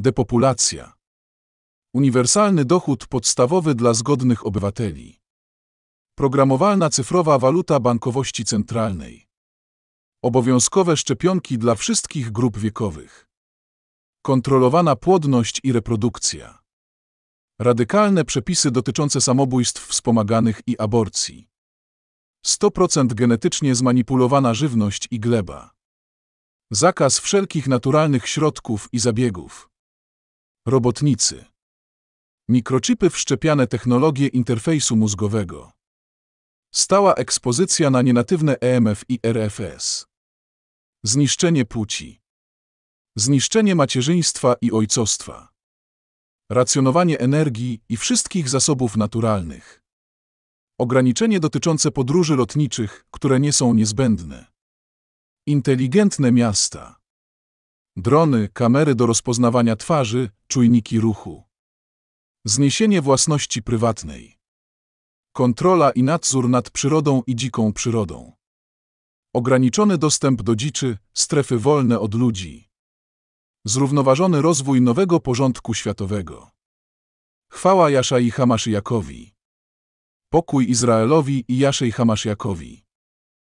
Depopulacja. Uniwersalny dochód podstawowy dla zgodnych obywateli. Programowalna cyfrowa waluta bankowości centralnej. Obowiązkowe szczepionki dla wszystkich grup wiekowych. Kontrolowana płodność i reprodukcja. Radykalne przepisy dotyczące samobójstw wspomaganych i aborcji. 100% genetycznie zmanipulowana żywność i gleba. Zakaz wszelkich naturalnych środków i zabiegów. Robotnicy. Mikrochipy wszczepiane technologie interfejsu mózgowego. Stała ekspozycja na nienatywne EMF i RFS. Zniszczenie płci. Zniszczenie macierzyństwa i ojcostwa. Racjonowanie energii i wszystkich zasobów naturalnych. Ograniczenie dotyczące podróży lotniczych, które nie są niezbędne. Inteligentne miasta drony, kamery do rozpoznawania twarzy, czujniki ruchu. Zniesienie własności prywatnej. Kontrola i nadzór nad przyrodą i dziką przyrodą. Ograniczony dostęp do dziczy, strefy wolne od ludzi. Zrównoważony rozwój nowego porządku światowego. Chwała i Hamaszyjakowi. Pokój Izraelowi i Jaszej Hamaszyjakowi.